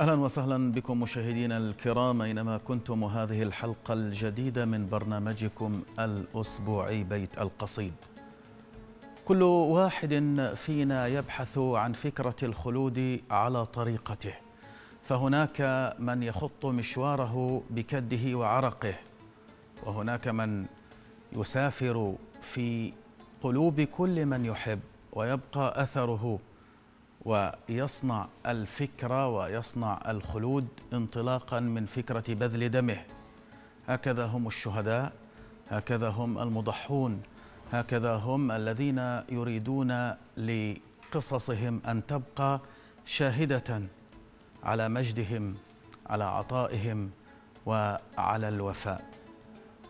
أهلا وسهلا بكم مشاهدينا الكرام أينما كنتم وهذه الحلقة الجديدة من برنامجكم الأسبوعي بيت القصيد كل واحد فينا يبحث عن فكرة الخلود على طريقته فهناك من يخط مشواره بكده وعرقه وهناك من يسافر في قلوب كل من يحب ويبقى أثره ويصنع الفكرة ويصنع الخلود انطلاقا من فكرة بذل دمه هكذا هم الشهداء هكذا هم المضحون هكذا هم الذين يريدون لقصصهم أن تبقى شاهدة على مجدهم على عطائهم وعلى الوفاء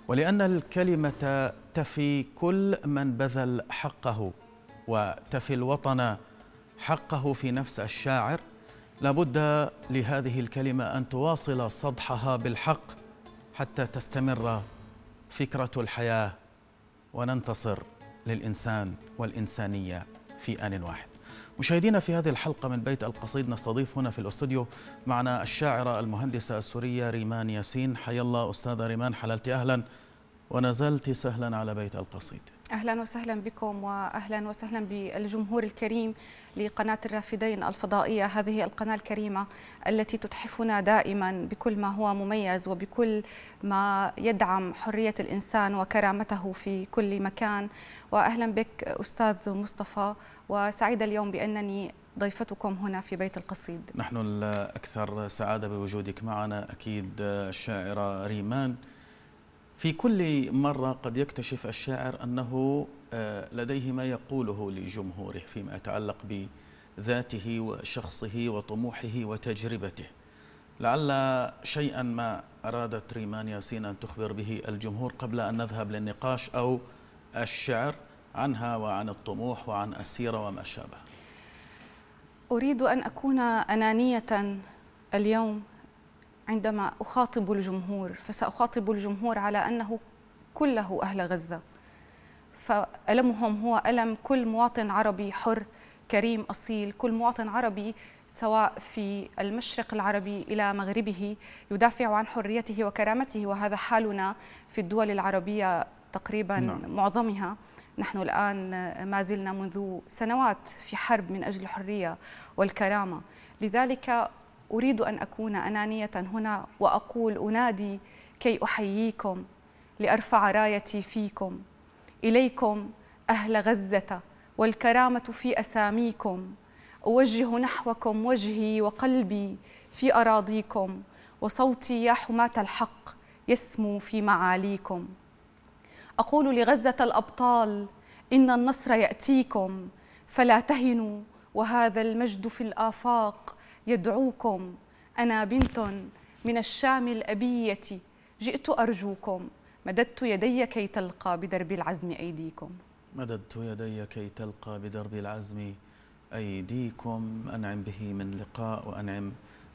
ولأن الكلمة تفي كل من بذل حقه وتفي الوطن حقه في نفس الشاعر لابد لهذه الكلمة أن تواصل صدحها بالحق حتى تستمر فكرة الحياة وننتصر للإنسان والإنسانية في آن واحد مشاهدينا في هذه الحلقة من بيت القصيد نستضيف هنا في الأستوديو معنا الشاعرة المهندسة السورية ريمان ياسين حيا الله أستاذة ريمان حللت أهلا ونزلت سهلا على بيت القصيد اهلا وسهلا بكم واهلا وسهلا بالجمهور الكريم لقناه الرافدين الفضائيه هذه القناه الكريمه التي تتحفنا دائما بكل ما هو مميز وبكل ما يدعم حريه الانسان وكرامته في كل مكان واهلا بك استاذ مصطفى وسعيده اليوم بانني ضيفتكم هنا في بيت القصيد نحن الاكثر سعاده بوجودك معنا اكيد الشاعره ريمان في كل مرة قد يكتشف الشاعر أنه آه، لديه ما يقوله لجمهوره فيما يتعلق بذاته وشخصه وطموحه وتجربته لعل شيئا ما أرادت ريمان ياسين أن تخبر به الجمهور قبل أن نذهب للنقاش أو الشعر عنها وعن الطموح وعن السيرة وما شابه أريد أن أكون أنانية اليوم عندما أخاطب الجمهور فسأخاطب الجمهور على أنه كله أهل غزة فألمهم هو ألم كل مواطن عربي حر كريم أصيل كل مواطن عربي سواء في المشرق العربي إلى مغربه يدافع عن حريته وكرامته وهذا حالنا في الدول العربية تقريبا نعم. معظمها نحن الآن ما زلنا منذ سنوات في حرب من أجل الحرية والكرامة لذلك أريد أن أكون أنانية هنا وأقول أنادي كي أحييكم لأرفع رايتي فيكم إليكم أهل غزة والكرامة في أساميكم أوجه نحوكم وجهي وقلبي في أراضيكم وصوتي يا حماة الحق يسمو في معاليكم أقول لغزة الأبطال إن النصر يأتيكم فلا تهنوا وهذا المجد في الآفاق يدعوكم أنا بنت من الشام الأبية جئت أرجوكم مددت يدي كي تلقى بدرب العزم أيديكم مددت يدي كي تلقى بدرب العزم أيديكم أنعم به من لقاء وأنعم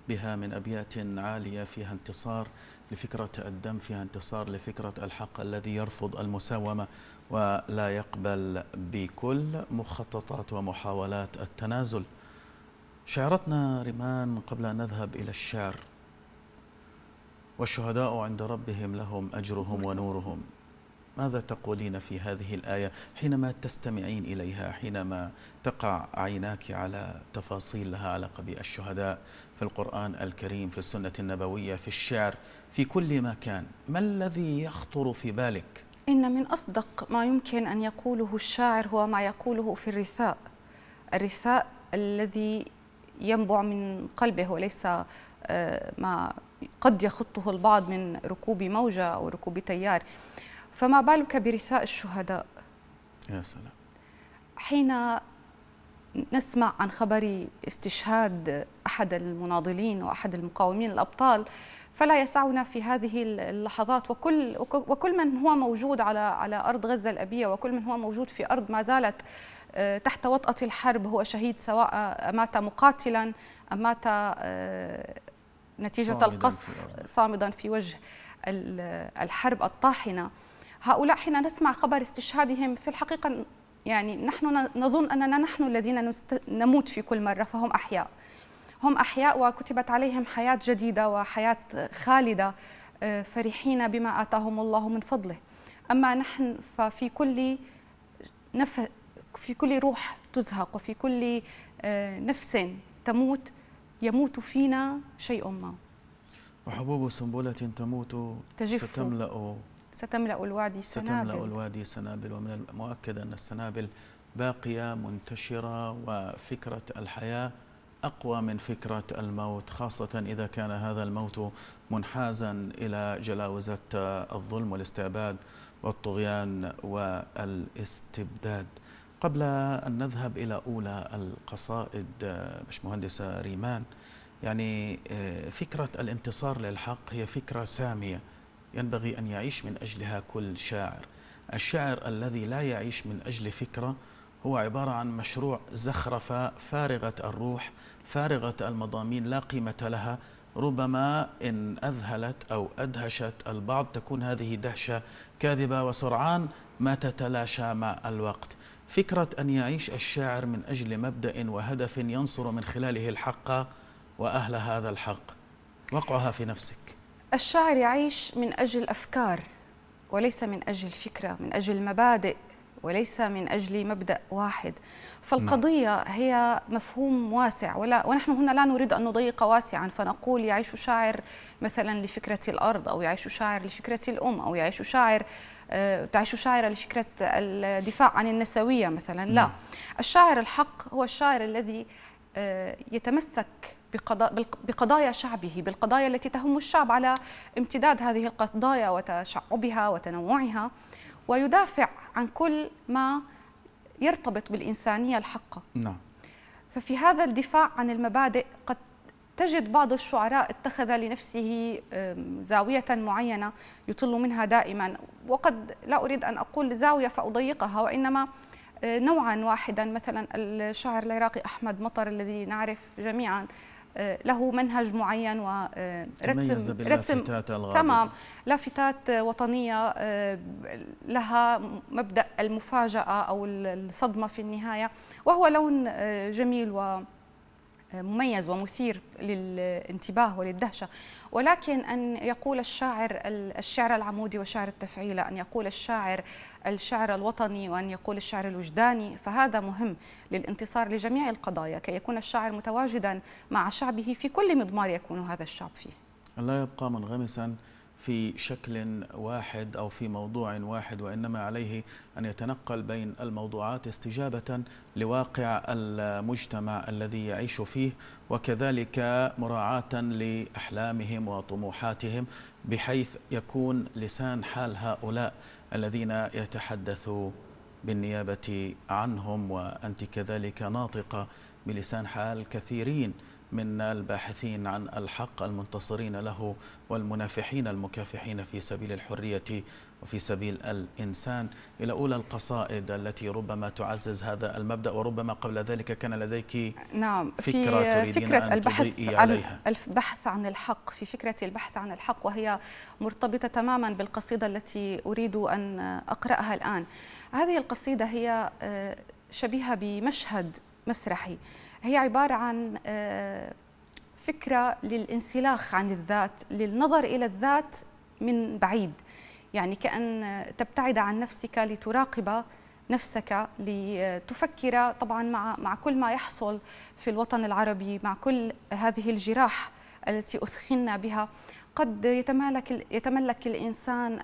بها من أبيات عالية فيها انتصار لفكرة الدم فيها انتصار لفكرة الحق الذي يرفض المساومة ولا يقبل بكل مخططات ومحاولات التنازل شعرتنا رمان قبل أن نذهب إلى الشعر والشهداء عند ربهم لهم أجرهم ونورهم ماذا تقولين في هذه الآية حينما تستمعين إليها حينما تقع عيناك على تفاصيل لها علاقة بالشهداء في القرآن الكريم في السنة النبوية في الشعر في كل مكان ما الذي يخطر في بالك؟ إن من أصدق ما يمكن أن يقوله الشاعر هو ما يقوله في الرثاء الرثاء الذي ينبع من قلبه وليس آه، ما قد يخطه البعض من ركوب موجة أو ركوب تيار فما بالك برثاء الشهداء يا سلام حين نسمع عن خبر استشهاد أحد المناضلين وأحد المقاومين الأبطال فلا يسعنا في هذه اللحظات وكل وكل من هو موجود على على ارض غزه الابيه وكل من هو موجود في ارض ما زالت آه، تحت وطأة الحرب هو شهيد سواء مات مقاتلا أم مات آه، نتيجة صامداً القصف صامدا في وجه الحرب الطاحنة هؤلاء حين نسمع خبر استشهادهم في الحقيقة يعني نحن نظن أننا نحن الذين نموت في كل مرة فهم أحياء هم أحياء وكتبت عليهم حياة جديدة وحياة خالدة آه، فرحين بما آتاهم الله من فضله أما نحن ففي كل نفس في كل روح تزهق وفي كل آه، نفس تموت يموت فينا شيء ما وحبوب سنبلة تموت تجف ستملأ ستملأ الوادي سنابل ستملأ الوادي سنابل ومن المؤكد أن السنابل باقية منتشرة وفكرة الحياة أقوى من فكرة الموت خاصة إذا كان هذا الموت منحازا إلى جلاوزة آه، الظلم والاستعباد والطغيان والاستبداد قبل أن نذهب إلى أولى القصائد آه، مهندسة ريمان يعني آه، فكرة الانتصار للحق هي فكرة سامية ينبغي أن يعيش من أجلها كل شاعر الشاعر الذي لا يعيش من أجل فكرة هو عبارة عن مشروع زخرفة فارغة الروح فارغة المضامين لا قيمة لها ربما إن أذهلت أو أدهشت البعض تكون هذه دهشة كاذبة وسرعان ما تتلاشى مع الوقت فكرة أن يعيش الشاعر من أجل مبدأ وهدف ينصر من خلاله الحق وأهل هذا الحق وقعها في نفسك الشاعر يعيش من أجل أفكار وليس من أجل فكرة من أجل مبادئ وليس من أجل مبدأ واحد فالقضية نعم. هي مفهوم واسع ولا ونحن هنا لا نريد أن نضيق واسعا فنقول يعيش شاعر مثلا لفكرة الأرض أو يعيش شاعر لفكرة الأم أو يعيش شاعر آه، تعيش شاعرة لفكرة الدفاع عن النسوية مثلا لا نعم. الشاعر الحق هو الشاعر الذي آه، يتمسك بقضايا شعبه بالقضايا التي تهم الشعب على امتداد هذه القضايا وتشعبها وتنوعها ويدافع عن كل ما يرتبط بالإنسانية الحقة نعم. ففي هذا الدفاع عن المبادئ قد تجد بعض الشعراء اتخذ لنفسه زاوية معينة يطل منها دائما وقد لا أريد أن أقول زاوية فأضيقها وإنما آه، نوعا واحدا مثلا الشاعر العراقي أحمد مطر الذي نعرف جميعا آه، له منهج معين ورتم آه، رتم تمام لافتات وطنيه لها مبدا المفاجاه او الصدمه في النهايه وهو لون جميل و مميز ومثير للانتباه وللدهشة ولكن أن يقول الشاعر الشعر العمودي وشعر التفعيلة أن يقول الشاعر الشعر الوطني وأن يقول الشعر الوجداني فهذا مهم للانتصار لجميع القضايا كي يكون الشاعر متواجدا مع شعبه في كل مضمار يكون هذا الشعب فيه الله يبقى منغمسا في شكل واحد أو في موضوع واحد وإنما عليه أن يتنقل بين الموضوعات استجابة لواقع المجتمع الذي يعيش فيه وكذلك مراعاة لأحلامهم وطموحاتهم بحيث يكون لسان حال هؤلاء الذين يتحدث بالنيابة عنهم وأنت كذلك ناطقة بلسان حال كثيرين من الباحثين عن الحق المنتصرين له والمنافحين المكافحين في سبيل الحرية وفي سبيل الإنسان إلى أولى القصائد التي ربما تعزز هذا المبدأ وربما قبل ذلك كان لديك نعم فكرة في فكرة أن البحث عن البحث عن الحق في فكرة البحث عن الحق وهي مرتبطة تماما بالقصيدة التي أريد أن أقرأها الآن هذه القصيدة هي آه، شبيهة بمشهد مسرحي هي عبارة عن آه، فكرة للانسلاخ عن الذات للنظر إلى الذات من بعيد يعني كأن تبتعد عن نفسك لتراقب نفسك لتفكر طبعا مع مع كل ما يحصل في الوطن العربي مع كل هذه الجراح التي أثخنا بها قد يتمالك يتملك الإنسان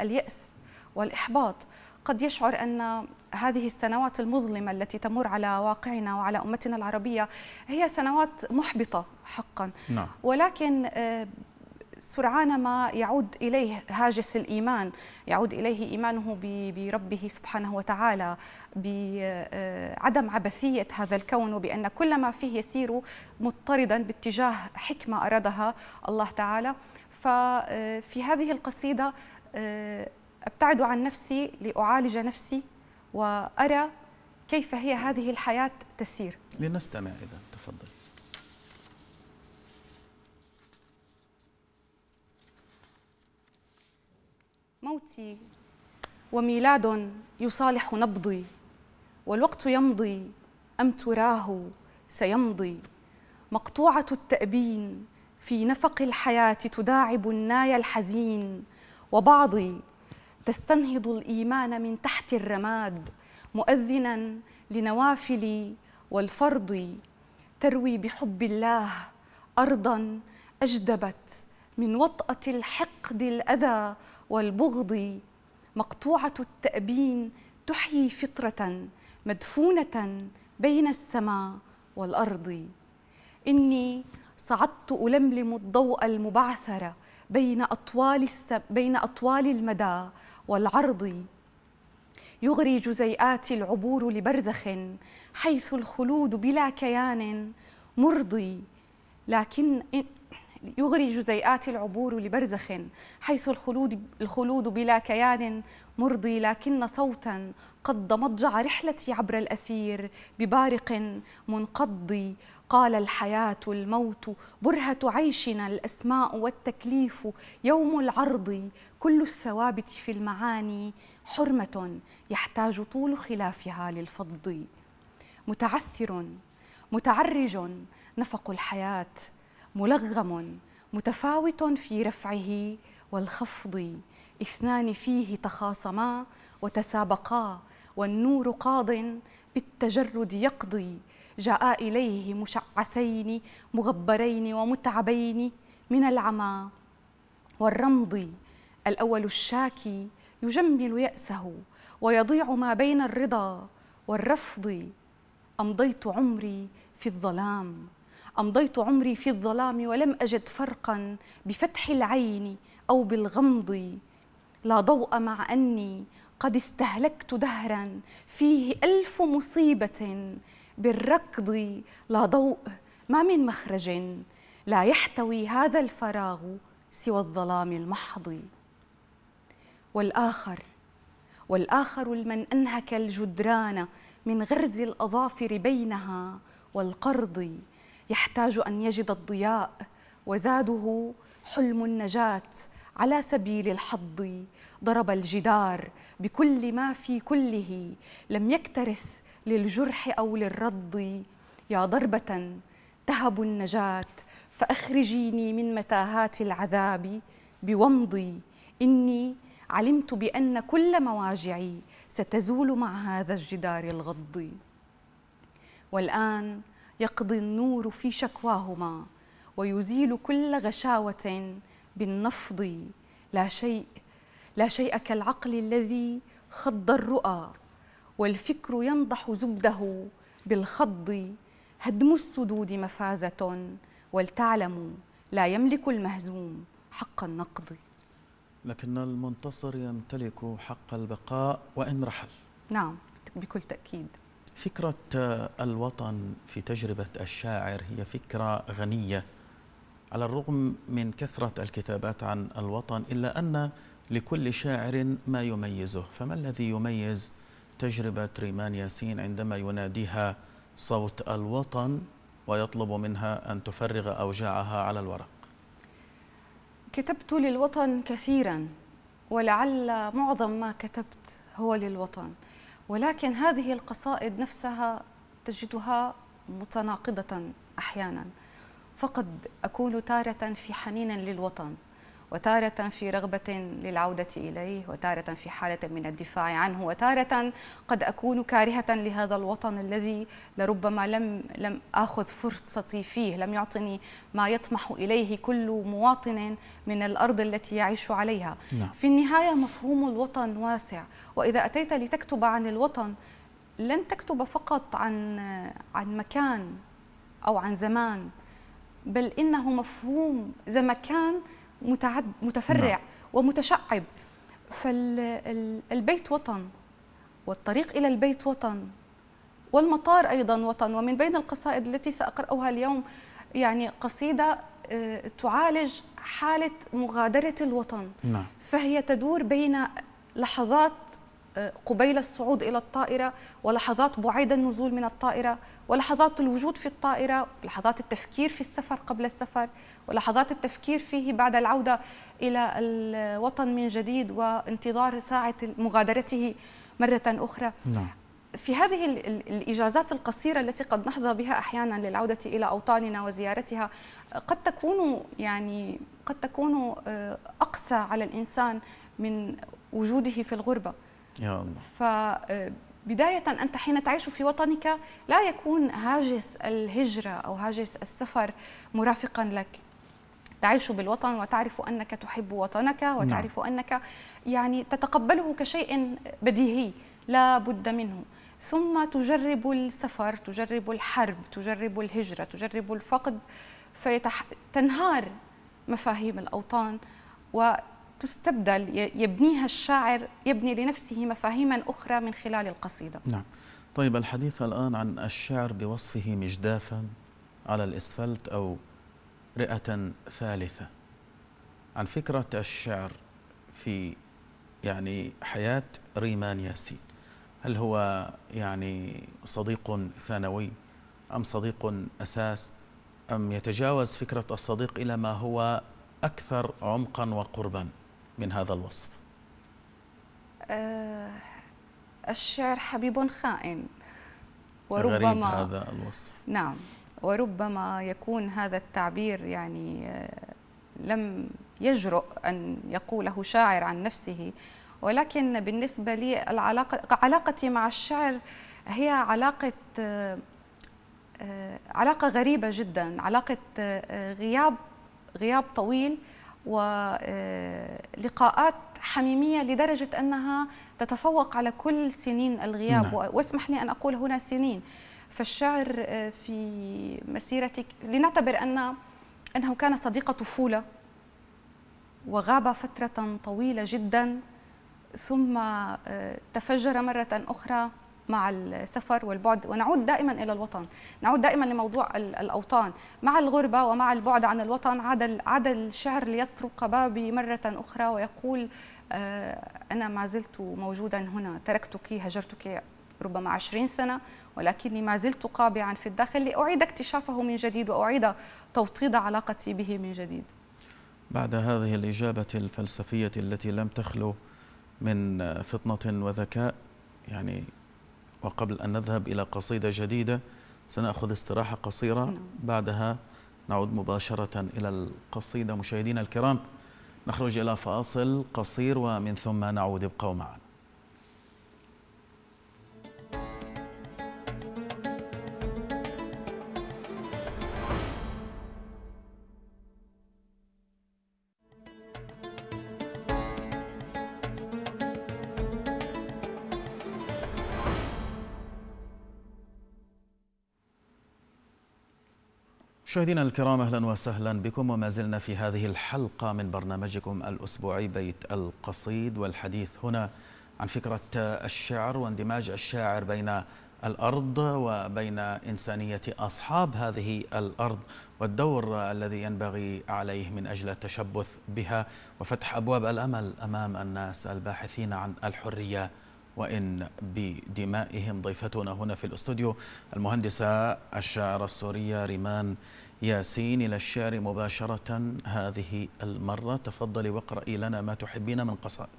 اليأس والإحباط قد يشعر أن هذه السنوات المظلمة التي تمر على واقعنا وعلى أمتنا العربية هي سنوات محبطة حقا نعم. ولكن آه، سرعان ما يعود إليه هاجس الإيمان يعود إليه إيمانه بربه سبحانه وتعالى بعدم آه، عبثية هذا الكون وبأن كل ما فيه يسير مضطردا باتجاه حكمة أرادها الله تعالى ففي آه، هذه القصيدة ابتعد عن نفسي لأعالج نفسي وأرى كيف هي هذه الحياة تسير لنستمع إذا تفضل موتي وميلاد يصالح نبضي والوقت يمضي أم تراه سيمضي مقطوعة التأبين في نفق الحياة تداعب الناي الحزين وبعضي تستنهض الايمان من تحت الرماد مؤذنا لنوافل والفرض تروي بحب الله ارضا اجدبت من وطاه الحقد الاذى والبغض مقطوعه التابين تحيي فطره مدفونه بين السماء والارض اني صعدت ألملم الضوء المبعثر بين أطوال, بين أطوال المدى والعرض يغري جزيئات العبور لبرزخ حيث الخلود بلا كيان مرضي لكن يغري جزيئات العبور لبرزخ حيث الخلود الخلود بلا كيان مرضي لكن صوتا قد مضجع رحلتي عبر الاثير ببارق منقض قال الحياه الموت برهه عيشنا الاسماء والتكليف يوم العرض كل الثوابت في المعاني حرمة يحتاج طول خلافها للفض متعثر متعرج نفق الحياة ملغم متفاوت في رفعه والخفض اثنان فيه تخاصما وتسابقا والنور قاض بالتجرد يقضي جاء إليه مشعثين مغبرين ومتعبين من العمى والرمض الأول الشاكي يجمل يأسه ويضيع ما بين الرضا والرفض أمضيت عمري في الظلام أمضيت عمري في الظلام ولم أجد فرقا بفتح العين أو بالغمض لا ضوء مع أني قد استهلكت دهرا فيه ألف مصيبة بالركض لا ضوء ما من مخرج لا يحتوي هذا الفراغ سوى الظلام المحض والآخر والآخر لمن أنهك الجدران من غرز الأظافر بينها والقرض يحتاج أن يجد الضياء وزاده حلم النجاة على سبيل الحض ضرب الجدار بكل ما في كله لم يكترث للجرح أو للرض يا ضربة تهب النجاة فأخرجيني من متاهات العذاب بومضي إني علمت بأن كل مواجعي ستزول مع هذا الجدار الغض والآن يقضي النور في شكواهما ويزيل كل غشاوة بالنفض لا شيء لا شيء كالعقل الذي خض الرؤى والفكر ينضح زبده بالخض هدم السدود مفازة ولتعلموا لا يملك المهزوم حق النقض لكن المنتصر يمتلك حق البقاء وإن رحل نعم بكل تأكيد فكرة الوطن في تجربة الشاعر هي فكرة غنية على الرغم من كثرة الكتابات عن الوطن إلا أن لكل شاعر ما يميزه فما الذي يميز تجربة ريمان ياسين عندما يناديها صوت الوطن ويطلب منها أن تفرغ أوجاعها على الورق كتبت للوطن كثيرا ولعل معظم ما كتبت هو للوطن ولكن هذه القصائد نفسها تجدها متناقضة أحيانا فقد أكون تارة في حنين للوطن وتارة في رغبة للعودة إليه وتارة في حالة من الدفاع عنه وتارة قد أكون كارهة لهذا الوطن الذي لربما لم لم آخذ فرصتي فيه لم يعطني ما يطمح إليه كل مواطن من الأرض التي يعيش عليها نعم. في النهاية مفهوم الوطن واسع وإذا أتيت لتكتب عن الوطن لن تكتب فقط عن عن مكان أو عن زمان بل إنه مفهوم زمكان متعد متفرع نعم. ومتشعب فالبيت وطن والطريق إلى البيت وطن والمطار أيضا وطن ومن بين القصائد التي سأقرأها اليوم يعني قصيدة آه، تعالج حالة مغادرة الوطن نعم. فهي تدور بين لحظات قبيل الصعود إلى الطائرة ولحظات بعيد النزول من الطائرة ولحظات الوجود في الطائرة لحظات التفكير في السفر قبل السفر ولحظات التفكير فيه بعد العودة إلى الوطن من جديد وانتظار ساعة مغادرته مرة أخرى نعم. في هذه الإجازات القصيرة التي قد نحظى بها أحيانا للعودة إلى أوطاننا وزيارتها قد تكون يعني قد تكون آه، أقسى على الإنسان من وجوده في الغربة يا الله فبداية أنت حين تعيش في وطنك لا يكون هاجس الهجرة أو هاجس السفر مرافقا لك تعيش بالوطن وتعرف أنك تحب وطنك نعم. وتعرف نعم. أنك يعني تتقبله كشيء بديهي لا بد منه ثم تجرب السفر تجرب الحرب تجرب الهجرة تجرب الفقد فيتنهار مفاهيم الأوطان و تستبدل يبنيها الشاعر يبني لنفسه مفاهيما أخرى من خلال القصيدة نعم طيب الحديث الآن عن الشعر بوصفه مجدافا على الإسفلت أو رئة ثالثة عن فكرة الشعر في يعني حياة ريمان ياسين هل هو يعني صديق ثانوي أم صديق أساس أم يتجاوز فكرة الصديق إلى ما هو أكثر عمقا وقربا من هذا الوصف آه، الشعر حبيب خائن وربما غريب هذا الوصف نعم وربما يكون هذا التعبير يعني آه، لم يجرؤ أن يقوله شاعر عن نفسه ولكن بالنسبة لي العلاقة علاقتي مع الشعر هي علاقة آه، علاقة غريبة جدا علاقة غياب غياب طويل ولقاءات آه، حميمية لدرجة أنها تتفوق على كل سنين الغياب نعم. واسمح لي أن أقول هنا سنين فالشعر آه، في مسيرتك لنعتبر أن أنه كان صديق طفولة وغاب فترة طويلة جدا ثم آه، تفجر مرة أخرى مع السفر والبعد ونعود دائما الى الوطن، نعود دائما لموضوع الاوطان، مع الغربه ومع البعد عن الوطن عاد عاد الشعر ليطرق بابي مره اخرى ويقول آه، انا ما زلت موجودا هنا، تركتك هجرتك ربما عشرين سنة ولكني ما زلت قابعا في الداخل لأعيد اكتشافه من جديد وأعيد توطيد علاقتي به من جديد بعد هذه الإجابة الفلسفية التي لم تخلو من فطنة وذكاء يعني وقبل أن نذهب إلى قصيدة جديدة سنأخذ استراحة قصيرة نعم. بعدها نعود مباشرة إلى القصيدة مشاهدينا الكرام نخرج إلى فاصل قصير ومن ثم نعود ابقوا معنا مشاهدينا الكرام اهلا وسهلا بكم وما زلنا في هذه الحلقه من برنامجكم الاسبوعي بيت القصيد والحديث هنا عن فكره الشعر واندماج الشاعر بين الارض وبين انسانيه اصحاب هذه الارض والدور الذي ينبغي عليه من اجل التشبث بها وفتح ابواب الامل امام الناس الباحثين عن الحريه وإن بدمائهم ضيفتنا هنا في الأستوديو المهندسة الشاعرة السورية ريمان ياسين إلى الشعر مباشرة هذه المرة تفضلي واقرأي لنا ما تحبين من قصائد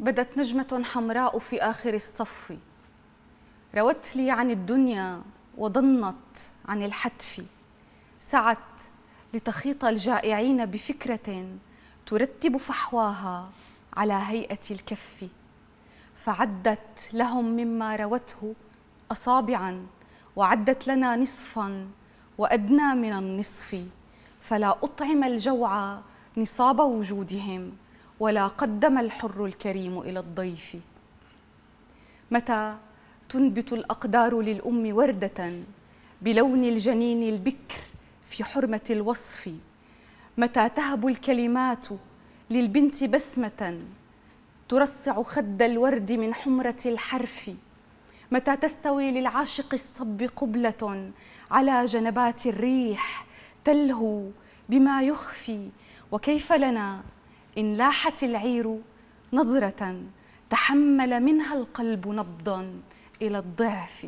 بدت نجمة حمراء في آخر الصف روت لي عن الدنيا وضنت عن الحتف سعت لتخيط الجائعين بفكرة ترتب فحواها على هيئة الكف فعدت لهم مما روته أصابعا وعدت لنا نصفا وأدنى من النصف فلا أطعم الجوع نصاب وجودهم ولا قدم الحر الكريم إلى الضيف متى تنبت الأقدار للأم وردة بلون الجنين البكر في حرمة الوصف متى تهب الكلمات للبنت بسمة ترصع خد الورد من حمرة الحرف متى تستوي للعاشق الصب قبلة على جنبات الريح تلهو بما يخفي وكيف لنا إن لاحت العير نظرة تحمل منها القلب نبضا إلى الضعف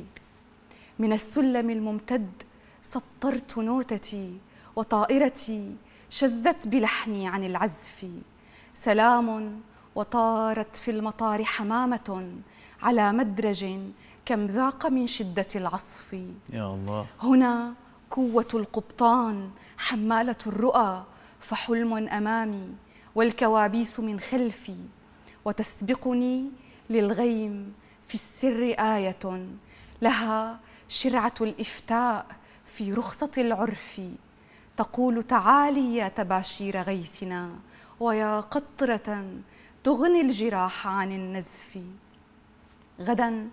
من السلم الممتد سطرت نوتتي وطائرتي شذت بلحني عن العزف سلام وطارت في المطار حمامة على مدرج كم ذاق من شدة العصف يا الله هنا قوة القبطان حمالة الرؤى فحلم أمامي والكوابيس من خلفي وتسبقني للغيم في السر آية لها شرعة الإفتاء في رخصة العرف تقول تعالي يا تباشير غيثنا ويا قطرة تغني الجراح عن النزف غدا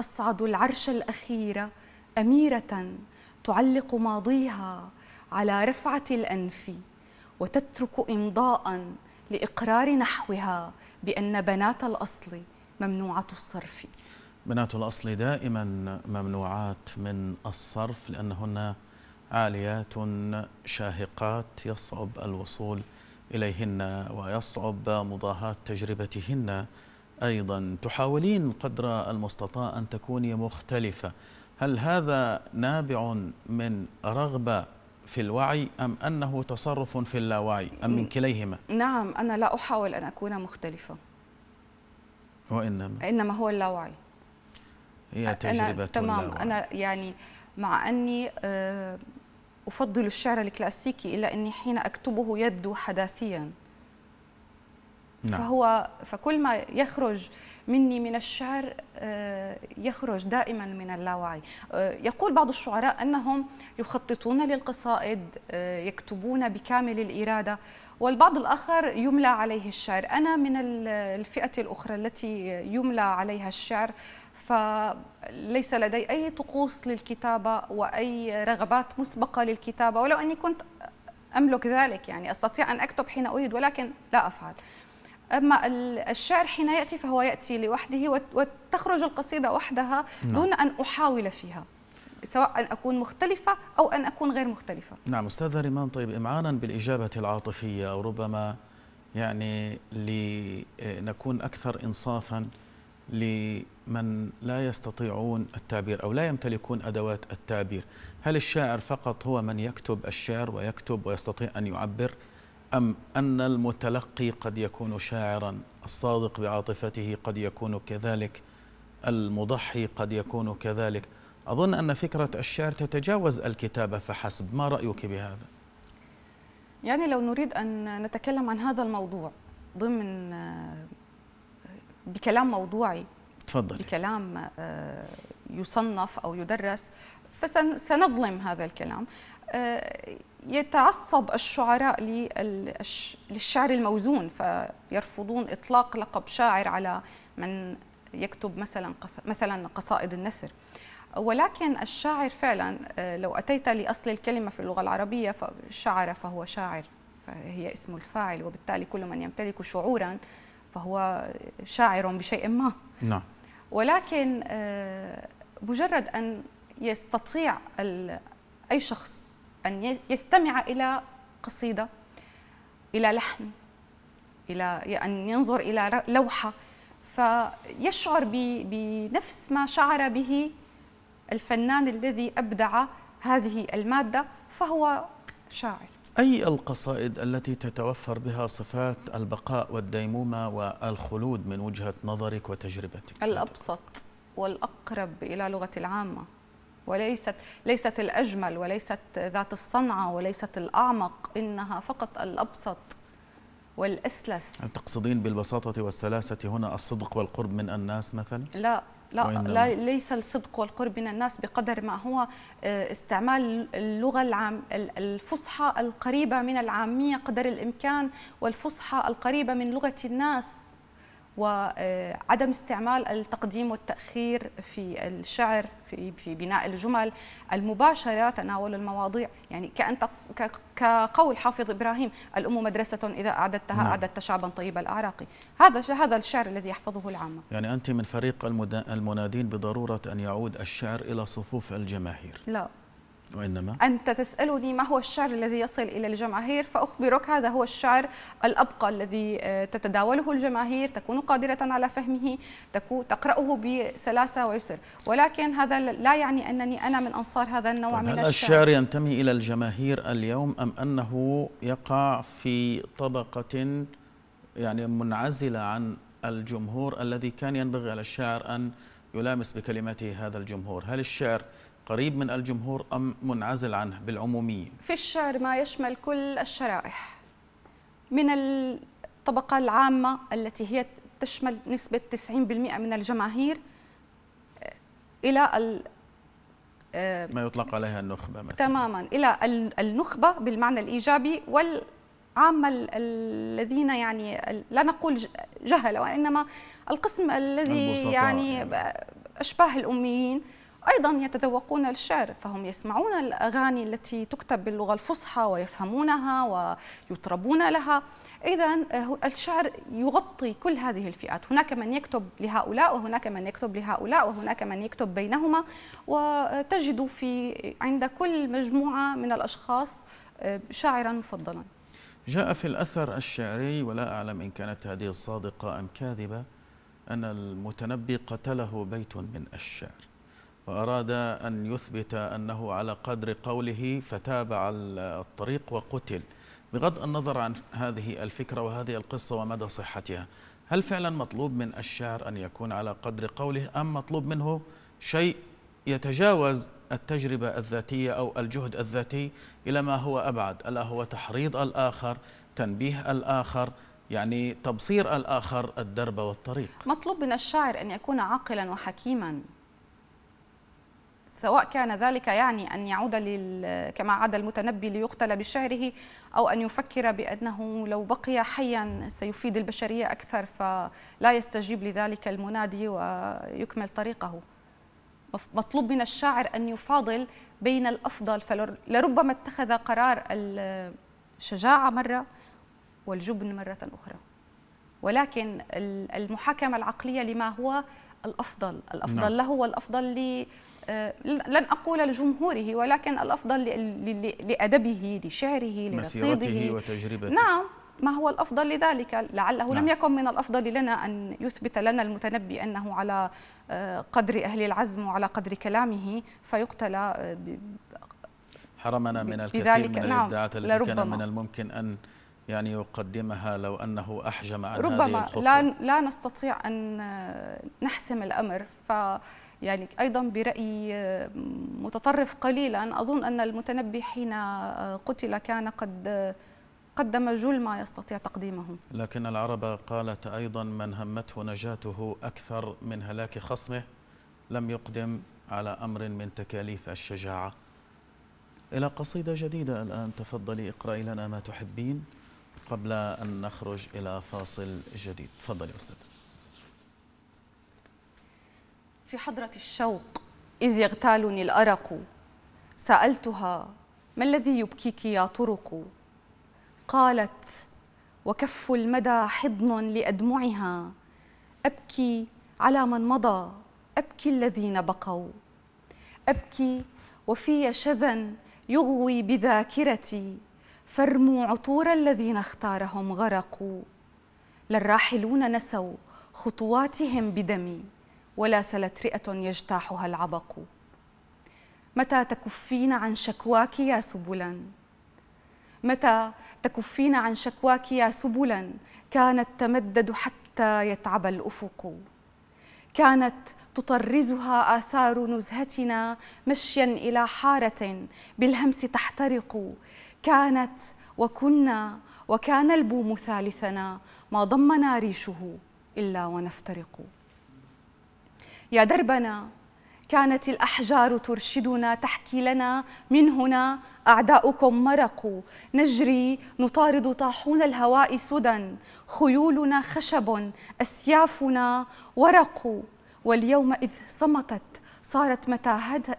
أصعد العرش الأخيرة أميرة تعلق ماضيها على رفعة الأنف وتترك إمضاء لإقرار نحوها بأن بنات الأصل ممنوعة الصرف بنات الأصل دائما ممنوعات من الصرف لأنهن عاليات شاهقات يصعب الوصول إليهن ويصعب مضاهات تجربتهن أيضا تحاولين قدر المستطاع أن تكوني مختلفة هل هذا نابع من رغبة في الوعي أم أنه تصرف في اللاوعي أم من كليهما؟ نعم أنا لا أحاول أن أكون مختلفة وإنما؟ إنما هو اللاوعي هي تجربة أنا تمام أنا يعني مع أني آه، أفضل الشعر الكلاسيكي إلا أني حين أكتبه يبدو حداثياً نعم. فهو فكل ما يخرج مني من الشعر آه، يخرج دائما من اللاوعي آه، يقول بعض الشعراء أنهم يخططون للقصائد آه، يكتبون بكامل الإرادة والبعض الآخر يملى عليه الشعر أنا من الفئة الأخرى التي يملى عليها الشعر فليس لدي أي طقوس للكتابة وأي رغبات مسبقة للكتابة ولو أني كنت أملك ذلك يعني أستطيع أن أكتب حين أريد ولكن لا أفعل أما الشعر حين يأتي فهو يأتي لوحده وتخرج القصيدة وحدها نعم. دون أن أحاول فيها سواء أن أكون مختلفة أو أن أكون غير مختلفة نعم أستاذة ريمان طيب إمعانا بالإجابة العاطفية أو ربما يعني لنكون آه، أكثر إنصافا لمن لا يستطيعون التعبير أو لا يمتلكون أدوات التعبير هل الشاعر فقط هو من يكتب الشعر ويكتب ويستطيع أن يعبر؟ أم أن المتلقي قد يكون شاعرا الصادق بعاطفته قد يكون كذلك المضحي قد يكون كذلك أظن أن فكرة الشعر تتجاوز الكتابة فحسب ما رأيك بهذا؟ يعني لو نريد أن نتكلم عن هذا الموضوع ضمن آه، بكلام موضوعي تفضل بكلام آه، يصنف أو يدرس فسنظلم هذا الكلام آه، يتعصب الشعراء للشعر الموزون فيرفضون اطلاق لقب شاعر على من يكتب مثلا مثلا قصائد النثر ولكن الشاعر فعلا آه، لو اتيت لاصل الكلمه في اللغه العربيه فشعر فهو شاعر فهي اسم الفاعل وبالتالي كل من يمتلك شعورا فهو شاعر بشيء ما نعم ولكن آه، مجرد ان يستطيع اي شخص أن يستمع إلى قصيدة إلى لحن إلى أن ينظر إلى لوحة فيشعر بنفس ما شعر به الفنان الذي أبدع هذه المادة فهو شاعر أي القصائد التي تتوفر بها صفات البقاء والديمومة والخلود من وجهة نظرك وتجربتك؟ الأبسط والأقرب إلى لغة العامة وليست ليست الأجمل وليست ذات الصنعة وليست الأعمق إنها فقط الأبسط والأسلس تقصدين بالبساطة والسلاسة هنا الصدق والقرب من الناس مثلا؟ لا لا, لا ليس الصدق والقرب من الناس بقدر ما هو آه، استعمال اللغة العام الفصحى القريبة من العامية قدر الإمكان والفصحى القريبة من لغة الناس وعدم استعمال التقديم والتأخير في الشعر في, في بناء الجمل المباشرة تناول المواضيع يعني كأن كقول حافظ إبراهيم الأم مدرسة إذا أعددتها نعم. أعددت شعبا طيب الأعراق هذا هذا الشعر الذي يحفظه العامة يعني أنت من فريق المنادين بضرورة أن يعود الشعر إلى صفوف الجماهير لا وإنما أنت تسألني ما هو الشعر الذي يصل إلى الجماهير فأخبرك هذا هو الشعر الأبقى الذي آه، تتداوله الجماهير تكون قادرة على فهمه تقرأه بسلاسة ويسر ولكن هذا لا يعني أنني أنا من أنصار هذا النوع طيب، من الشعر الشعر ينتمي إلى الجماهير اليوم أم أنه يقع في طبقة يعني منعزلة عن الجمهور الذي كان ينبغي على الشاعر أن يلامس بكلماته هذا الجمهور هل الشعر قريب من الجمهور أم منعزل عنه بالعمومية؟ في الشعر ما يشمل كل الشرائح من الطبقة العامة التي هي تشمل نسبة 90% من الجماهير إلى ال آه، ما يطلق عليها النخبة مثلا تماما إلى النخبة بالمعنى الإيجابي والعامة الذين يعني لا نقول جهل وإنما القسم الذي يعني, يعني أشباه الأميين أيضا يتذوقون الشعر فهم يسمعون الأغاني التي تكتب باللغة الفصحى ويفهمونها ويطربون لها إذا آه، الشعر يغطي كل هذه الفئات هناك من يكتب لهؤلاء وهناك من يكتب لهؤلاء وهناك من يكتب بينهما وتجد في عند كل مجموعة من الأشخاص آه، شاعرا مفضلا جاء في الأثر الشعري ولا أعلم إن كانت هذه صادقة أم كاذبة أن المتنبي قتله بيت من الشعر وأراد أن يثبت أنه على قدر قوله فتابع الطريق وقتل بغض النظر عن هذه الفكرة وهذه القصة ومدى صحتها هل فعلا مطلوب من الشاعر أن يكون على قدر قوله أم مطلوب منه شيء يتجاوز التجربة الذاتية أو الجهد الذاتي إلى ما هو أبعد ألا هو تحريض الآخر تنبيه الآخر يعني تبصير الآخر الدرب والطريق مطلوب من الشاعر أن يكون عاقلا وحكيما سواء كان ذلك يعني أن يعود لل... كما عاد المتنبي ليقتل بشعره أو أن يفكر بأنه لو بقي حيا سيفيد البشرية أكثر فلا يستجيب لذلك المنادي ويكمل طريقه مطلوب من الشاعر أن يفاضل بين الأفضل فلربما اتخذ قرار الشجاعة مرة والجبن مرة أخرى ولكن المحاكمة العقلية لما هو الأفضل الأفضل نعم. له والأفضل آه، لن أقول لجمهوره ولكن الأفضل لأدبه لشعره لرصيده وتجربته نعم ما هو الأفضل لذلك لعله نعم. لم يكن من الأفضل لنا أن يثبت لنا المتنبي أنه على آه، قدر أهل العزم وعلى قدر كلامه فيقتل آه، حرمنا من الكثير من نعم الادعاءات التي لربما. كان من الممكن أن يعني يقدمها لو أنه أحجم عن ربما هذه لا, لا نستطيع أن نحسم الأمر ف يعني أيضا برأي آه، متطرف قليلا أظن أن المتنبي حين آه، قتل كان قد آه، قدم جل ما يستطيع تقديمه لكن العرب قالت أيضا من همته نجاته أكثر من هلاك خصمه لم يقدم على أمر من تكاليف الشجاعة إلى قصيدة جديدة الآن تفضلي اقرأي لنا ما تحبين قبل أن نخرج إلى فاصل جديد تفضلي أستاذ في حضرة الشوق إذ يغتالني الأرق سألتها ما الذي يبكيك يا طرق قالت وكف المدى حضن لأدمعها أبكي على من مضى أبكي الذين بقوا أبكي وفي شذا يغوي بذاكرتي فارموا عطور الذين اختارهم غرقوا للراحلون نسوا خطواتهم بدمي ولا سلت رئة يجتاحها العبق متى تكفين عن شكواك يا سبلا متى تكفين عن شكواك يا سبلا كانت تمدد حتى يتعب الأفق كانت تطرزها آثار نزهتنا مشيا إلى حارة بالهمس تحترق كانت وكنا وكان البوم ثالثنا ما ضمنا ريشه إلا ونفترق يا دربنا كانت الأحجار ترشدنا تحكي لنا من هنا أعداؤكم مرقوا نجري نطارد طاحون الهواء سدى خيولنا خشب أسيافنا ورق واليوم إذ صمتت صارت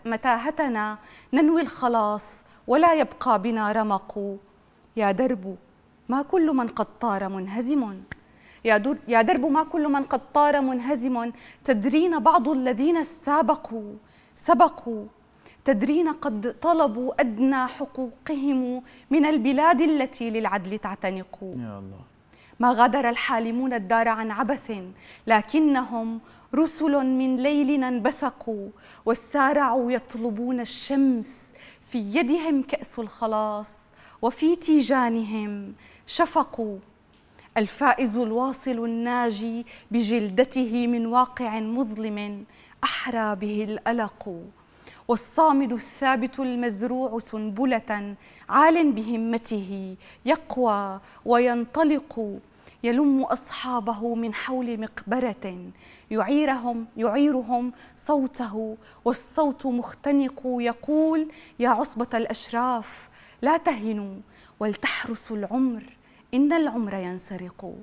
متاهتنا ننوي الخلاص ولا يبقى بنا رمق يا درب ما كل من قد طار منهزم يا درب ما كل من قد طار منهزم تدرين بعض الذين سابقوا سبقوا تدرين قد طلبوا أدنى حقوقهم من البلاد التي للعدل تعتنق يا الله ما غادر الحالمون الدار عن عبث لكنهم رسل من ليلنا انبثقوا والسارعوا يطلبون الشمس في يدهم كأس الخلاص وفي تيجانهم شفقوا الفائز الواصل الناجي بجلدته من واقع مظلم احرى به الالق والصامد الثابت المزروع سنبله عال بهمته يقوى وينطلق يلم اصحابه من حول مقبره يعيرهم يعيرهم صوته والصوت مختنق يقول يا عصبه الاشراف لا تهنوا ولتحرسوا العمر إن العمر ينسرق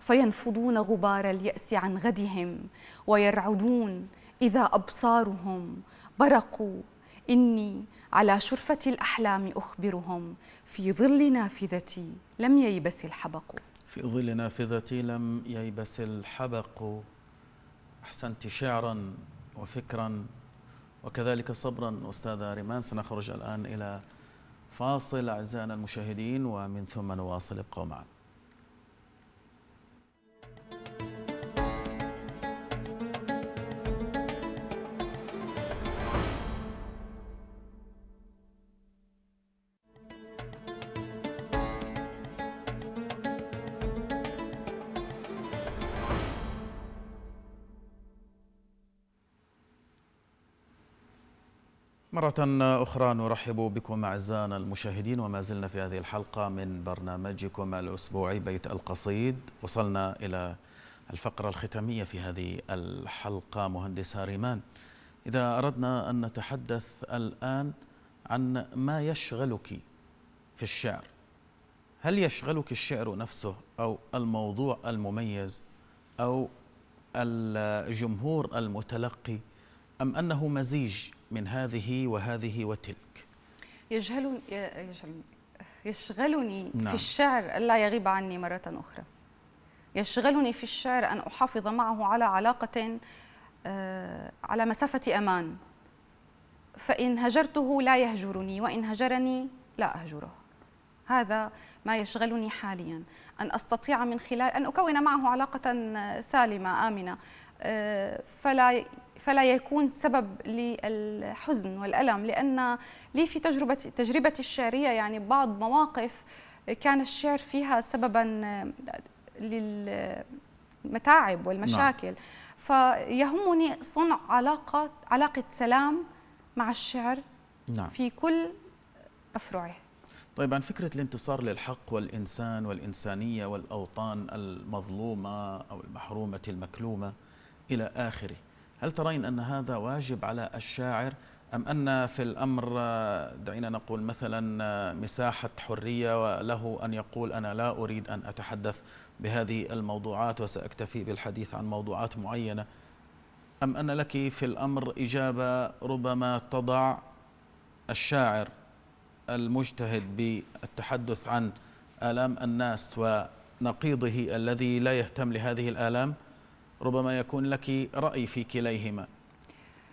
فينفضون غبار اليأس عن غدهم ويرعدون إذا أبصارهم برقوا إني على شرفة الأحلام أخبرهم في ظل نافذتي لم ييبس الحبق في ظل نافذتي لم ييبس الحبق أحسنت شعرا وفكرا وكذلك صبرا أستاذة ريمان سنخرج الآن إلى فاصل أعزائنا المشاهدين ومن ثم نواصل ابقوا معنا مرة أخرى نرحب بكم أعزائنا المشاهدين وما زلنا في هذه الحلقة من برنامجكم الأسبوعي بيت القصيد وصلنا إلى الفقرة الختامية في هذه الحلقة مهندسة ريمان إذا أردنا أن نتحدث الآن عن ما يشغلك في الشعر هل يشغلك الشعر نفسه أو الموضوع المميز أو الجمهور المتلقي أم أنه مزيج من هذه وهذه وتلك يجهل يشغلني نعم. في الشعر ألا يغيب عني مرة أخرى يشغلني في الشعر أن أحافظ معه على علاقة آه، على مسافة أمان فإن هجرته لا يهجرني وإن هجرني لا أهجره هذا ما يشغلني حاليا أن أستطيع من خلال أن أكون معه علاقة سالمة آمنة فلا فلا يكون سبب للحزن والألم لأن لي في تجربة تجربتي الشعرية يعني بعض مواقف كان الشعر فيها سببا للمتاعب والمشاكل نعم. فيهمني صنع علاقة علاقة سلام مع الشعر نعم. في كل أفرعه طيب عن فكرة الانتصار للحق والإنسان والإنسانية والأوطان المظلومة أو المحرومة المكلومة إلى آخره هل ترين أن هذا واجب على الشاعر أم أن في الأمر دعينا نقول مثلا مساحة حرية وله أن يقول أنا لا أريد أن أتحدث بهذه الموضوعات وسأكتفي بالحديث عن موضوعات معينة أم أن لك في الأمر إجابة ربما تضع الشاعر المجتهد بالتحدث عن آلام الناس ونقيضه الذي لا يهتم لهذه الآلام؟ ربما يكون لك رأي في كليهما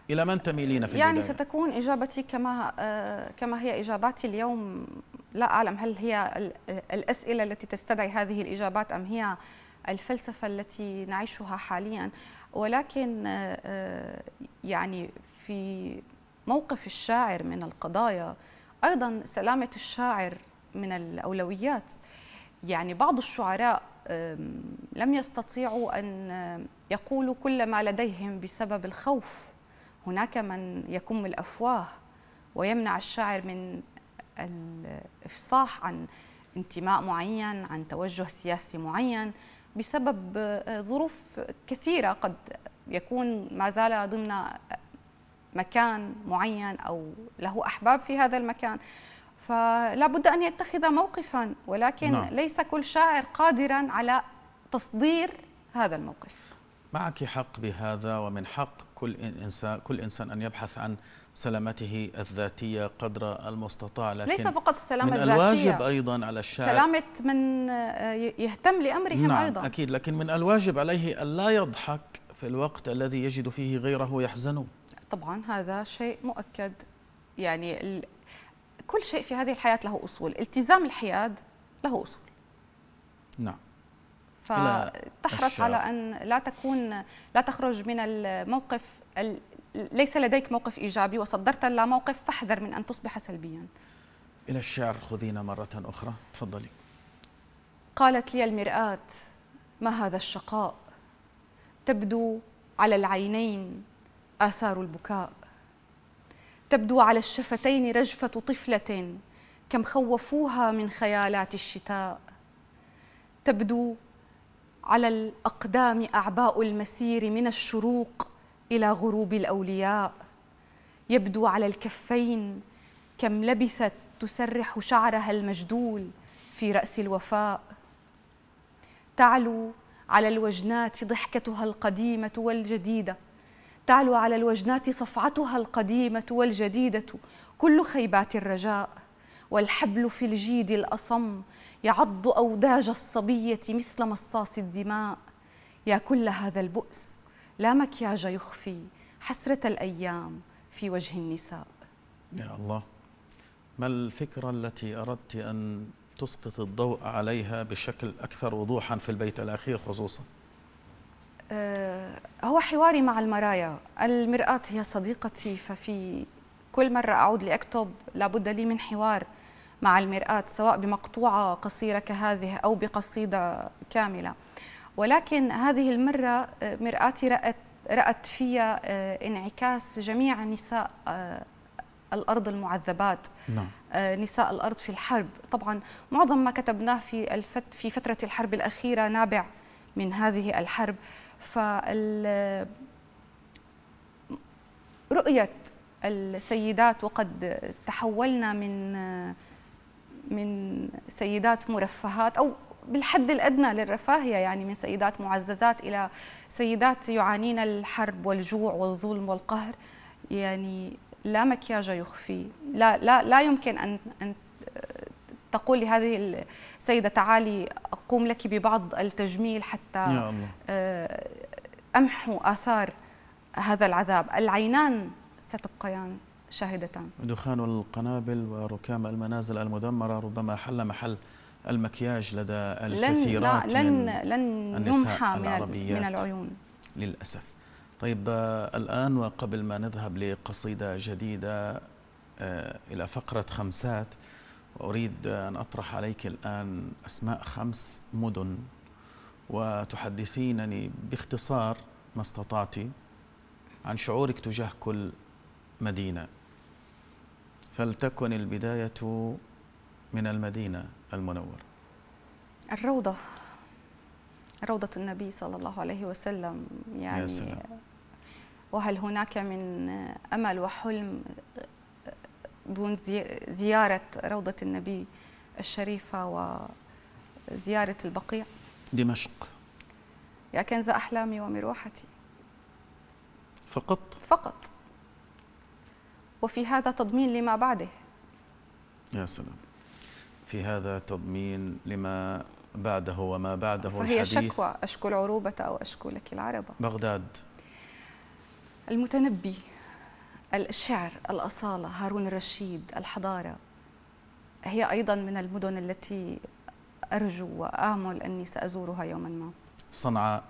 إلى من تميلين في يعني البداية؟ ستكون إجابتي كما كما هي إجاباتي اليوم لا أعلم هل هي الأسئلة التي تستدعي هذه الإجابات أم هي الفلسفة التي نعيشها حاليا ولكن آه، يعني في موقف الشاعر من القضايا أيضا سلامة الشاعر من الأولويات يعني بعض الشعراء لم يستطيعوا أن يقولوا كل ما لديهم بسبب الخوف هناك من يكم الأفواه ويمنع الشاعر من الإفصاح عن انتماء معين عن توجه سياسي معين بسبب ظروف كثيرة قد يكون ما زال ضمن مكان معين أو له أحباب في هذا المكان فلا بد أن يتخذ موقفا ولكن نعم. ليس كل شاعر قادرا على تصدير هذا الموقف معك حق بهذا ومن حق كل إنسان, كل إنسان أن يبحث عن سلامته الذاتية قدر المستطاع لكن ليس فقط السلامة من الذاتية الواجب أيضا على الشعب سلامة من آه، يهتم لأمرهم نعم أيضا أكيد لكن من الواجب عليه أن لا يضحك في الوقت الذي يجد فيه غيره يحزنه طبعا هذا شيء مؤكد يعني كل شيء في هذه الحياة له أصول التزام الحياد له أصول نعم فتحرص على ان لا تكون لا تخرج من الموقف ليس لديك موقف ايجابي وصدرت اللاموقف فاحذر من ان تصبح سلبيا الى الشعر خذينا مره اخرى تفضلي قالت لي المراه ما هذا الشقاء تبدو على العينين آثار البكاء تبدو على الشفتين رجفة طفلة كم خوفوها من خيالات الشتاء تبدو على الأقدام أعباء المسير من الشروق إلى غروب الأولياء يبدو على الكفين كم لبثت تسرح شعرها المجدول في رأس الوفاء تعلو على الوجنات ضحكتها القديمة والجديدة تعلو على الوجنات صفعتها القديمة والجديدة كل خيبات الرجاء والحبل في الجيد الأصم يعض أوداج الصبية مثل مصاص الدماء يا كل هذا البؤس لا مكياج يخفي حسرة الأيام في وجه النساء يا الله ما الفكرة التي أردت أن تسقط الضوء عليها بشكل أكثر وضوحا في البيت الأخير خصوصا آه، هو حواري مع المرايا المرآة هي صديقتي ففي كل مرة أعود لأكتب لابد لي من حوار مع المرآة سواء بمقطوعة قصيرة كهذه أو بقصيدة كاملة ولكن هذه المرة آه، مرآتي رأت, رأت فيها آه، انعكاس جميع نساء آه، الأرض المعذبات نعم. نساء الأرض في الحرب طبعا معظم ما كتبناه في, الفت في فترة الحرب الأخيرة نابع من هذه الحرب فال رؤية السيدات وقد تحولنا من من سيدات مرفهات أو بالحد الأدنى للرفاهية يعني من سيدات معززات إلى سيدات يعانين الحرب والجوع والظلم والقهر يعني لا مكياج يخفي لا لا لا يمكن أن أن تقول لهذه السيدة تعالي أقوم لك ببعض التجميل حتى يا الله. آه، أمحو آثار هذا العذاب العينان ستبقيان شاهدتان دخان القنابل وركام المنازل المدمرة ربما حل محل المكياج لدى الكثيرات لن من لن النساء العربيات من العيون للأسف طيب آه، الآن وقبل ما نذهب لقصيدة جديدة آه، إلى فقرة خمسات وأريد أن أطرح عليك الآن أسماء خمس مدن وتحدثينني باختصار ما استطعت عن شعورك تجاه كل مدينة فلتكن البداية من المدينة المنورة الروضة روضة النبي صلى الله عليه وسلم يعني يا سلام. وهل هناك من أمل وحلم دون زيارة روضة النبي الشريفة وزيارة البقيع دمشق يا كنز أحلامي ومروحتي فقط فقط وفي هذا تضمين لما بعده يا سلام في هذا تضمين لما بعده وما بعده فهي الحديث شكوى أشكو العروبة أو أشكو لك العربة بغداد المتنبي الشعر الأصالة هارون الرشيد الحضارة هي أيضا من المدن التي أرجو وآمل أني سأزورها يوما ما صنعاء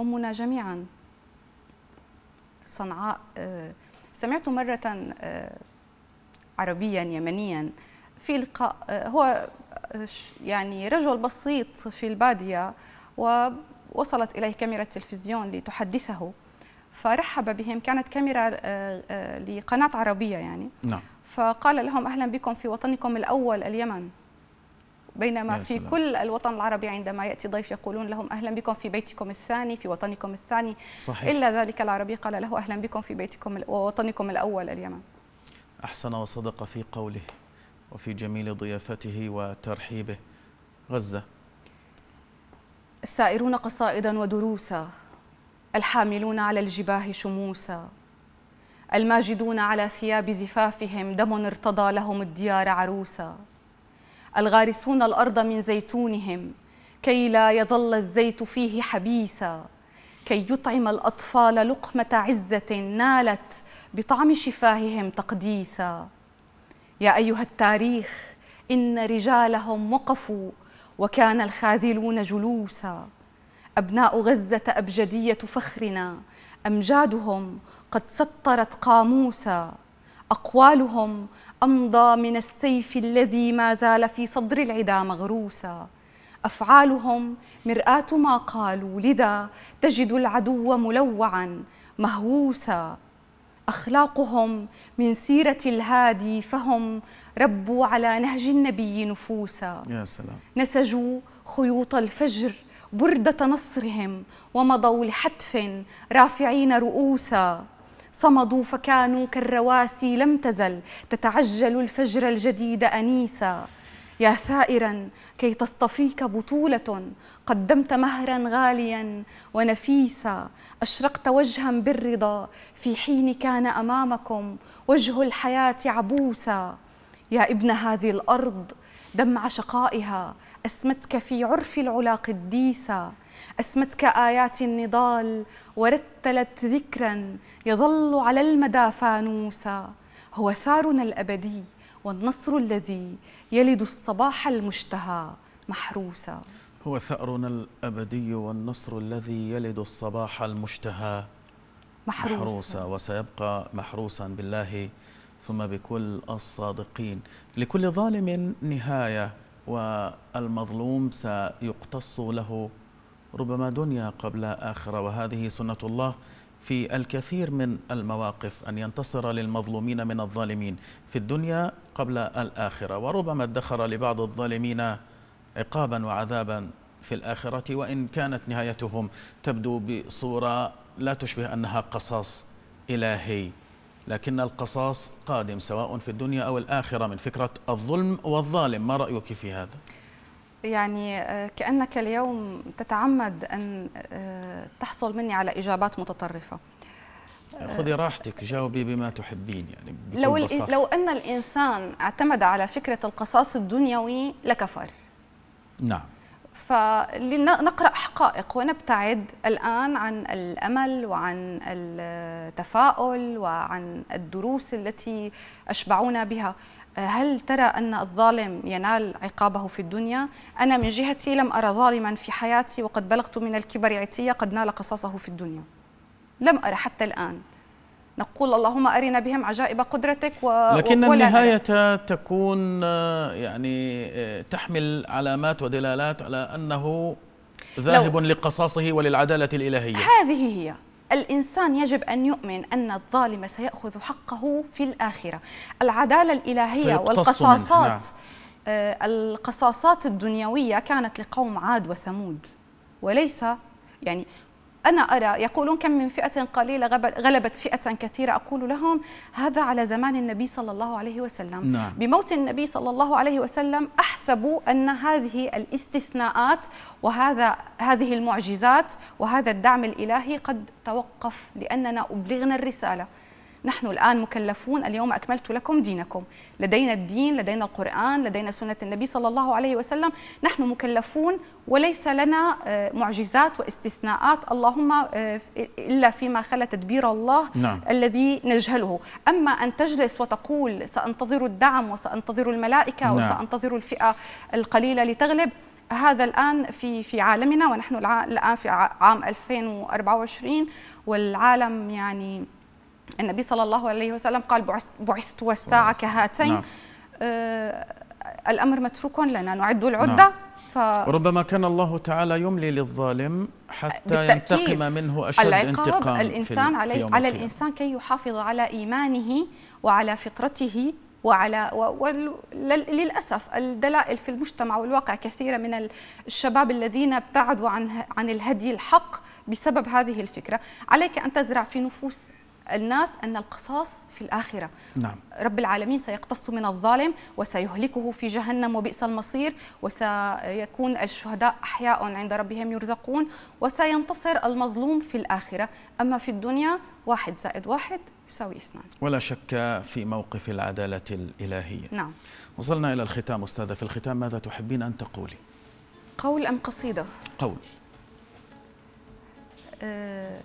أمنا جميعا صنعاء آه، سمعت مرة آه، عربيا يمنيا في لقاء آه، هو آه، يعني رجل بسيط في البادية ووصلت إليه كاميرا التلفزيون لتحدثه فرحب بهم كانت كاميرا لقناة عربية يعني نعم. فقال لهم أهلا بكم في وطنكم الأول اليمن بينما في سلام. كل الوطن العربي عندما يأتي ضيف يقولون لهم أهلا بكم في بيتكم الثاني في وطنكم الثاني صحيح. إلا ذلك العربي قال له أهلا بكم في بيتكم ووطنكم الأول اليمن أحسن وصدق في قوله وفي جميل ضيافته وترحيبه غزة السائرون قصائدا ودروسا الحاملون على الجباه شموسا الماجدون على ثياب زفافهم دم ارتضى لهم الديار عروسا الغارسون الأرض من زيتونهم كي لا يظل الزيت فيه حبيسا كي يطعم الأطفال لقمة عزة نالت بطعم شفاههم تقديسا يا أيها التاريخ إن رجالهم وقفوا وكان الخاذلون جلوسا أبناء غزة أبجدية فخرنا أمجادهم قد سطرت قاموسا أقوالهم أمضى من السيف الذي ما زال في صدر العدا مغروسا أفعالهم مرآة ما قالوا لذا تجد العدو ملوعا مهووسا أخلاقهم من سيرة الهادي فهم ربوا على نهج النبي نفوسا يا سلام نسجوا خيوط الفجر بردة نصرهم ومضوا لحتف رافعين رؤوسا صمدوا فكانوا كالرواسي لم تزل تتعجل الفجر الجديد أنيسا يا ثائرا كي تصطفيك بطولة قدمت مهرا غاليا ونفيسا أشرقت وجها بالرضا في حين كان أمامكم وجه الحياة عبوسا يا ابن هذه الأرض دمع شقائها أسمتك في عرف العلا قديسا أسمتك آيات النضال ورتلت ذكرا يظل على المدى فانوسا هو سارنا الأبدي والنصر الذي يلد الصباح المشتهى محروسا هو ثأرنا الأبدي والنصر الذي يلد الصباح المشتهى محروسا, محروسا وسيبقى محروسا بالله ثم بكل الصادقين لكل ظالم نهاية والمظلوم سيقتص له ربما دنيا قبل آخرة وهذه سنة الله في الكثير من المواقف أن ينتصر للمظلومين من الظالمين في الدنيا قبل الآخرة وربما ادخر لبعض الظالمين عقابا وعذابا في الآخرة وإن كانت نهايتهم تبدو بصورة لا تشبه أنها قصاص إلهي لكن القصاص قادم سواء في الدنيا أو الآخرة من فكرة الظلم والظالم ما رأيك في هذا؟ يعني آه، كأنك اليوم تتعمد أن آه، تحصل مني على إجابات متطرفة آه، خذي راحتك جاوبي بما تحبين يعني بكل لو بساطة. لو أن الإنسان اعتمد على فكرة القصاص الدنيوي لكفر نعم فلنقرأ حقائق ونبتعد الآن عن الأمل وعن التفاؤل وعن الدروس التي أشبعونا بها هل ترى أن الظالم ينال عقابه في الدنيا؟ أنا من جهتي لم أرى ظالما في حياتي وقد بلغت من الكبر عتية قد نال قصاصه في الدنيا لم أرى حتى الآن نقول اللهم أرنا بهم عجائب قدرتك و... لكن ولا النهاية نرى. تكون آه، يعني آه، تحمل علامات ودلالات على أنه ذاهب لقصاصه وللعدالة الإلهية هذه هي الإنسان يجب أن يؤمن أن الظالم سيأخذ حقه في الآخرة العدالة الإلهية والقصاصات نعم. آه، القصاصات الدنيوية كانت لقوم عاد وثمود وليس يعني أنا أرى يقولون كم من فئة قليلة غلبت فئة كثيرة أقول لهم هذا على زمان النبي صلى الله عليه وسلم نعم. بموت النبي صلى الله عليه وسلم أحسبوا أن هذه الاستثناءات وهذا هذه المعجزات وهذا الدعم الإلهي قد توقف لأننا أبلغنا الرسالة نحن الآن مكلفون اليوم أكملت لكم دينكم لدينا الدين لدينا القرآن لدينا سنة النبي صلى الله عليه وسلم نحن مكلفون وليس لنا آه، معجزات واستثناءات اللهم آه، إلا فيما خلا تدبير الله نعم. الذي نجهله أما أن تجلس وتقول سأنتظر الدعم وسأنتظر الملائكة نعم. وسأنتظر الفئة القليلة لتغلب هذا الآن في في عالمنا ونحن الآن في عام 2024 والعالم يعني النبي صلى الله عليه وسلم قال بعثت والساعة كهاتين نعم. آه الأمر متروك لنا نعد العدة نعم. ف... ربما كان الله تعالى يملي للظالم حتى ينتقم منه أشد العقاب انتقام الإنسان في علي, على الإنسان كي يحافظ على إيمانه وعلى فطرته وعلى وللاسف الدلائل في المجتمع والواقع كثيره من الشباب الذين ابتعدوا عن عن الهدي الحق بسبب هذه الفكره، عليك ان تزرع في نفوس الناس أن القصاص في الآخرة نعم. رب العالمين سيقتص من الظالم وسيهلكه في جهنم وبئس المصير وسيكون الشهداء أحياء عند ربهم يرزقون وسينتصر المظلوم في الآخرة أما في الدنيا واحد زائد واحد يساوي اثنان ولا شك في موقف العدالة الإلهية نعم وصلنا إلى الختام أستاذة في الختام ماذا تحبين أن تقولي؟ قول أم قصيدة؟ قول أه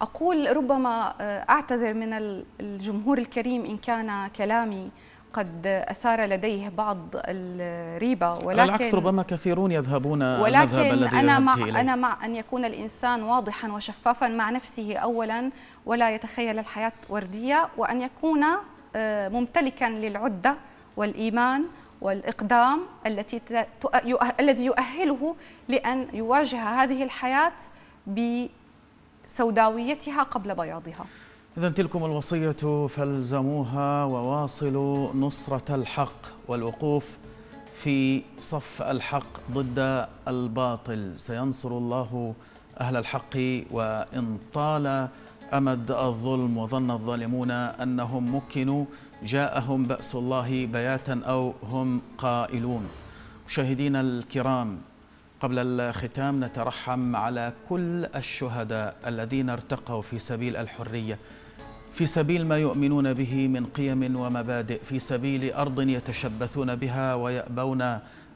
أقول ربما آه، أعتذر من الجمهور الكريم إن كان كلامي قد أثار لديه بعض الريبة ولكن العكس ربما كثيرون يذهبون ولكن الذي أنا مع إليه. أنا مع أن يكون الإنسان واضحا وشفافا مع نفسه أولا ولا يتخيل الحياة وردية وأن يكون آه، ممتلكا للعدة والإيمان والإقدام التي الذي يؤهله لأن يواجه هذه الحياة سوداويتها قبل بياضها إذا تلكم الوصية فالزموها وواصلوا نصرة الحق والوقوف في صف الحق ضد الباطل سينصر الله أهل الحق وإن طال أمد الظلم وظن الظالمون أنهم مكنوا جاءهم بأس الله بياتا أو هم قائلون مشاهدينا الكرام قبل الختام نترحم على كل الشهداء الذين ارتقوا في سبيل الحرية في سبيل ما يؤمنون به من قيم ومبادئ في سبيل أرض يتشبثون بها ويأبون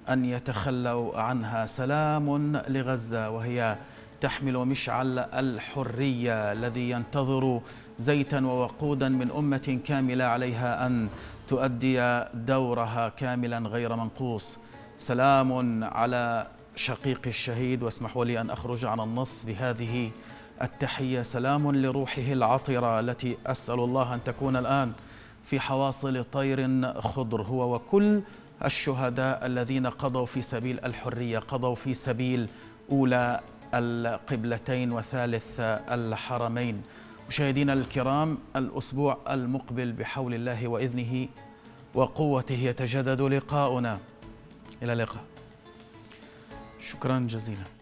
أن يتخلوا عنها سلام لغزة وهي تحمل مشعل الحرية الذي ينتظر زيتا ووقودا من أمة كاملة عليها أن تؤدي دورها كاملا غير منقوص سلام على شقيقي الشهيد واسمحوا لي أن أخرج عن النص بهذه التحية سلام لروحه العطرة التي أسأل الله أن تكون الآن في حواصل طير خضر هو وكل الشهداء الذين قضوا في سبيل الحرية قضوا في سبيل أولى القبلتين وثالث الحرمين مشاهدينا الكرام الأسبوع المقبل بحول الله وإذنه وقوته يتجدد لقاؤنا إلى اللقاء شكرا جزيلا